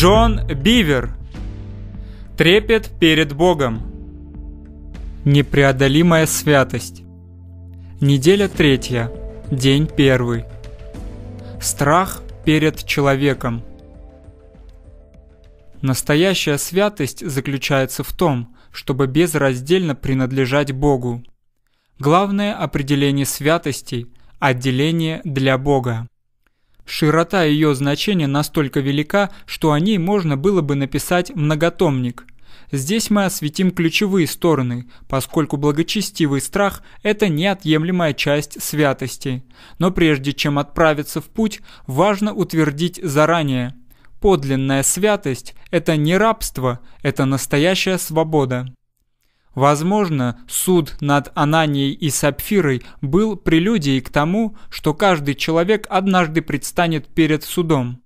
Джон Бивер. Трепет перед Богом. Непреодолимая святость. Неделя третья. День первый. Страх перед человеком. Настоящая святость заключается в том, чтобы безраздельно принадлежать Богу. Главное определение святости – отделение для Бога. Широта ее значения настолько велика, что о ней можно было бы написать многотомник. Здесь мы осветим ключевые стороны, поскольку благочестивый страх – это неотъемлемая часть святости. Но прежде чем отправиться в путь, важно утвердить заранее. Подлинная святость – это не рабство, это настоящая свобода. Возможно, суд над Ананией и Сапфирой был прелюдией к тому, что каждый человек однажды предстанет перед судом.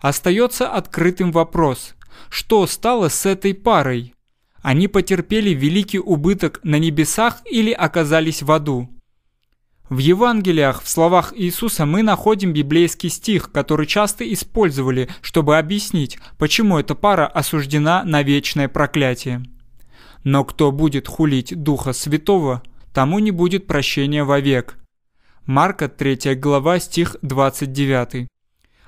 Остается открытым вопрос, что стало с этой парой? Они потерпели великий убыток на небесах или оказались в аду? В Евангелиях, в словах Иисуса мы находим библейский стих, который часто использовали, чтобы объяснить, почему эта пара осуждена на вечное проклятие но кто будет хулить Духа Святого, тому не будет прощения вовек. Марка 3 глава стих 29.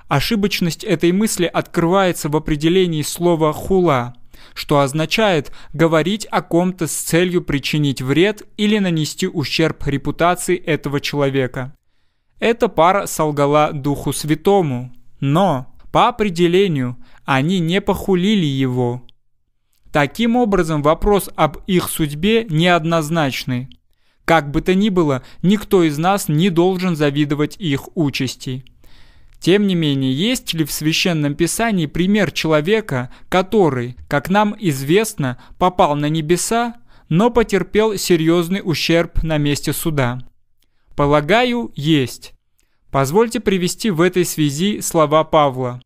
Ошибочность этой мысли открывается в определении слова «хула», что означает говорить о ком-то с целью причинить вред или нанести ущерб репутации этого человека. Эта пара солгала Духу Святому, но, по определению, они не похулили его, Таким образом, вопрос об их судьбе неоднозначный. Как бы то ни было, никто из нас не должен завидовать их участи. Тем не менее, есть ли в Священном Писании пример человека, который, как нам известно, попал на небеса, но потерпел серьезный ущерб на месте суда? Полагаю, есть. Позвольте привести в этой связи слова Павла.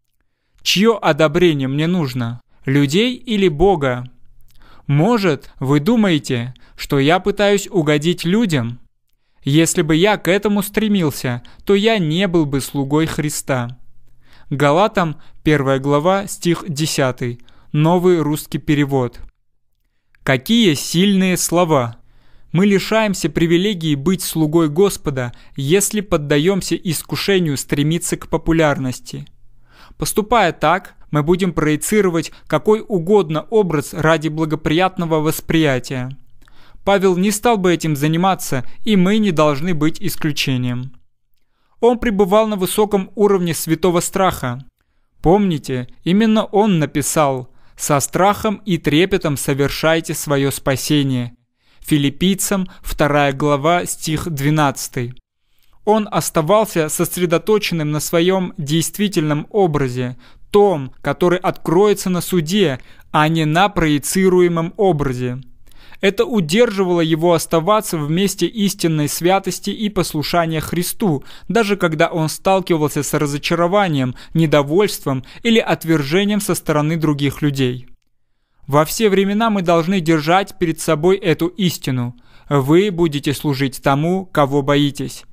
«Чье одобрение мне нужно?» людей или Бога. Может, вы думаете, что я пытаюсь угодить людям? Если бы я к этому стремился, то я не был бы слугой Христа. Галатам 1 глава, стих 10. Новый русский перевод. Какие сильные слова! Мы лишаемся привилегии быть слугой Господа, если поддаемся искушению стремиться к популярности. Поступая так, мы будем проецировать какой угодно образ ради благоприятного восприятия. Павел не стал бы этим заниматься, и мы не должны быть исключением. Он пребывал на высоком уровне святого страха. Помните, именно он написал «Со страхом и трепетом совершайте свое спасение». Филиппийцам 2 глава стих 12. Он оставался сосредоточенным на своем действительном образе, том, который откроется на суде, а не на проецируемом образе. Это удерживало его оставаться в месте истинной святости и послушания Христу, даже когда он сталкивался с разочарованием, недовольством или отвержением со стороны других людей. Во все времена мы должны держать перед собой эту истину. Вы будете служить тому, кого боитесь.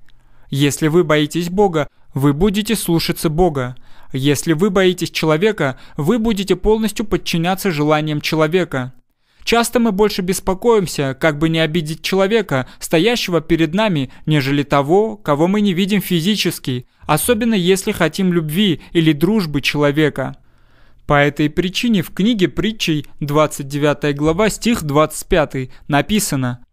Если вы боитесь Бога, вы будете слушаться Бога. Если вы боитесь человека, вы будете полностью подчиняться желаниям человека. Часто мы больше беспокоимся, как бы не обидеть человека, стоящего перед нами, нежели того, кого мы не видим физически, особенно если хотим любви или дружбы человека. По этой причине в книге притчей 29 глава стих 25 написано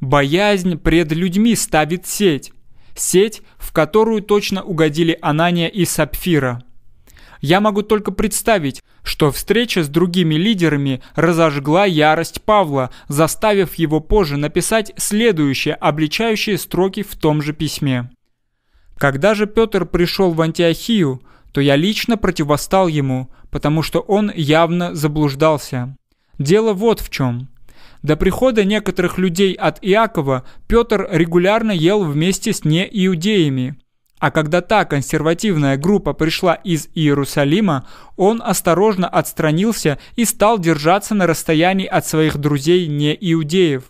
«Боязнь пред людьми ставит сеть, сеть, в которую точно угодили Анания и Сапфира». Я могу только представить, что встреча с другими лидерами разожгла ярость Павла, заставив его позже написать следующие обличающие строки в том же письме. «Когда же Петр пришел в Антиохию, то я лично противостал ему, потому что он явно заблуждался. Дело вот в чем. До прихода некоторых людей от Иакова Петр регулярно ел вместе с неиудеями, а когда та консервативная группа пришла из Иерусалима, он осторожно отстранился и стал держаться на расстоянии от своих друзей не иудеев.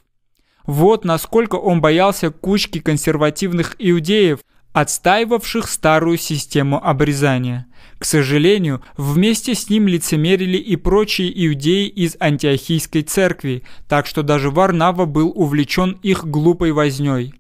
Вот насколько он боялся кучки консервативных иудеев, отстаивавших старую систему обрезания. К сожалению, вместе с ним лицемерили и прочие иудеи из антиохийской церкви, так что даже Варнава был увлечен их глупой вознёй.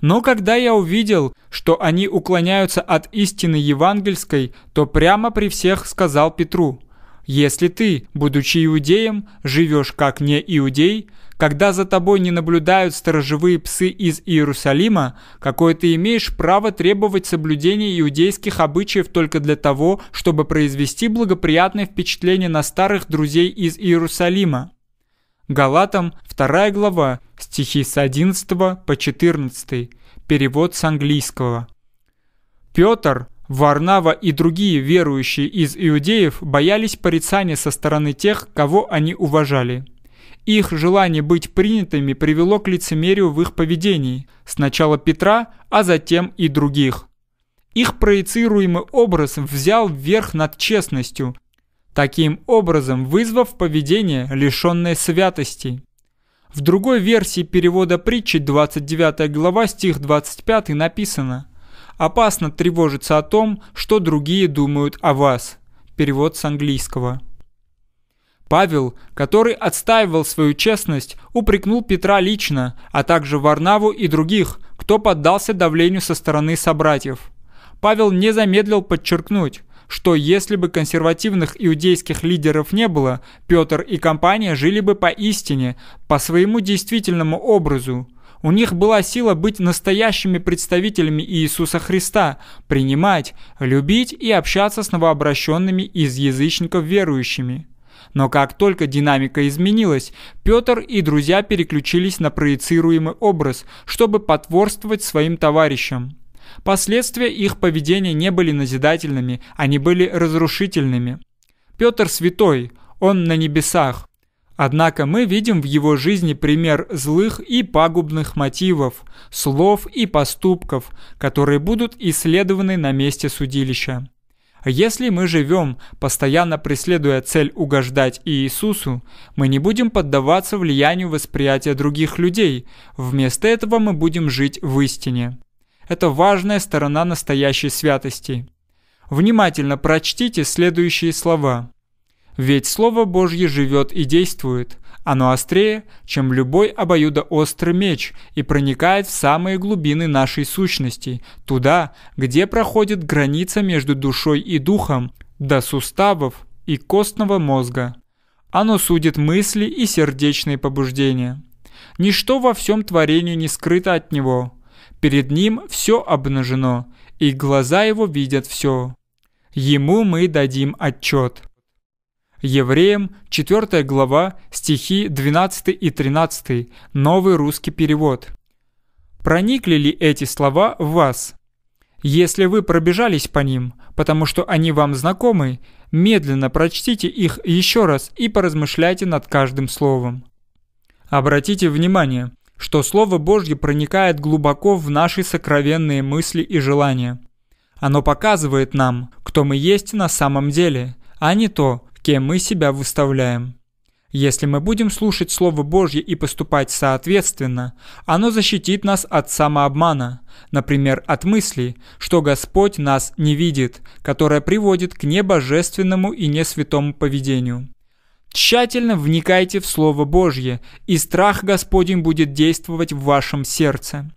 Но когда я увидел, что они уклоняются от истины евангельской, то прямо при всех сказал Петру, «Если ты, будучи иудеем, живешь как не иудей, когда за тобой не наблюдают сторожевые псы из Иерусалима, какое ты имеешь право требовать соблюдения иудейских обычаев только для того, чтобы произвести благоприятное впечатление на старых друзей из Иерусалима. Галатам 2 глава, стихи с 11 по 14, перевод с английского. Петр, Варнава и другие верующие из иудеев боялись порицания со стороны тех, кого они уважали. Их желание быть принятыми привело к лицемерию в их поведении, сначала Петра, а затем и других. Их проецируемый образ взял верх над честностью, таким образом вызвав поведение, лишенное святости. В другой версии перевода притчи 29 глава стих 25 написано «Опасно тревожиться о том, что другие думают о вас». Перевод с английского. Павел, который отстаивал свою честность, упрекнул Петра лично, а также Варнаву и других, кто поддался давлению со стороны собратьев. Павел не замедлил подчеркнуть, что если бы консервативных иудейских лидеров не было, Петр и компания жили бы поистине, по своему действительному образу. У них была сила быть настоящими представителями Иисуса Христа, принимать, любить и общаться с новообращенными из язычников верующими. Но как только динамика изменилась, Петр и друзья переключились на проецируемый образ, чтобы потворствовать своим товарищам. Последствия их поведения не были назидательными, они были разрушительными. Петр святой, он на небесах. Однако мы видим в его жизни пример злых и пагубных мотивов, слов и поступков, которые будут исследованы на месте судилища. Если мы живем, постоянно преследуя цель угождать Иисусу, мы не будем поддаваться влиянию восприятия других людей, вместо этого мы будем жить в истине это важная сторона настоящей святости. Внимательно прочтите следующие слова. «Ведь Слово Божье живет и действует, оно острее, чем любой обоюдоострый меч и проникает в самые глубины нашей сущности, туда, где проходит граница между душой и духом, до суставов и костного мозга. Оно судит мысли и сердечные побуждения. Ничто во всем творении не скрыто от него. Перед ним все обнажено, и глаза его видят все. Ему мы дадим отчет. Евреям, 4 глава, стихи 12 и 13, новый русский перевод. Проникли ли эти слова в вас? Если вы пробежались по ним, потому что они вам знакомы, медленно прочтите их еще раз и поразмышляйте над каждым словом. Обратите внимание, что Слово Божье проникает глубоко в наши сокровенные мысли и желания. Оно показывает нам, кто мы есть на самом деле, а не то, кем мы себя выставляем. Если мы будем слушать Слово Божье и поступать соответственно, оно защитит нас от самообмана, например, от мысли, что Господь нас не видит, которая приводит к небожественному и несвятому поведению. Тщательно вникайте в Слово Божье, и страх Господень будет действовать в вашем сердце.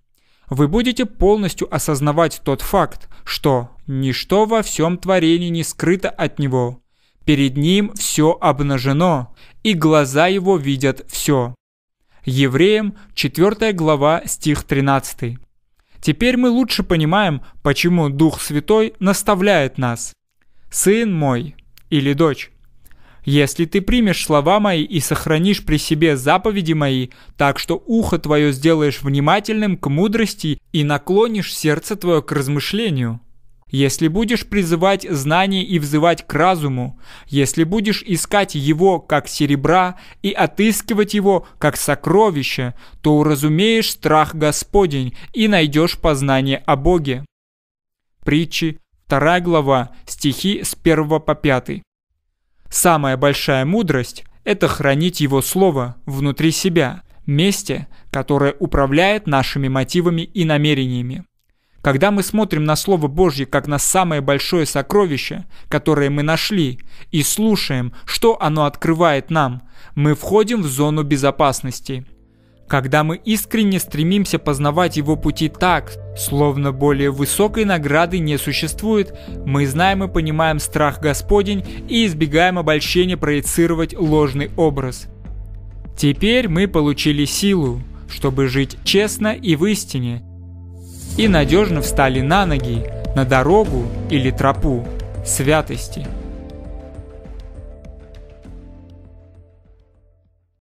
Вы будете полностью осознавать тот факт, что ничто во всем творении не скрыто от Него. Перед Ним все обнажено, и глаза Его видят все. Евреям 4 глава стих 13. Теперь мы лучше понимаем, почему Дух Святой наставляет нас. «Сын мой» или «Дочь, если ты примешь слова мои и сохранишь при себе заповеди мои, так что ухо твое сделаешь внимательным к мудрости и наклонишь сердце твое к размышлению. Если будешь призывать знание и взывать к разуму, если будешь искать его как серебра и отыскивать его как сокровище, то уразумеешь страх Господень и найдешь познание о Боге. Притчи, 2 глава, стихи с 1 по 5. Самая большая мудрость – это хранить его слово внутри себя, месте, которое управляет нашими мотивами и намерениями. Когда мы смотрим на Слово Божье как на самое большое сокровище, которое мы нашли, и слушаем, что оно открывает нам, мы входим в зону безопасности – когда мы искренне стремимся познавать его пути так, словно более высокой награды не существует, мы знаем и понимаем страх Господень и избегаем обольщения проецировать ложный образ. Теперь мы получили силу, чтобы жить честно и в истине, и надежно встали на ноги, на дорогу или тропу святости.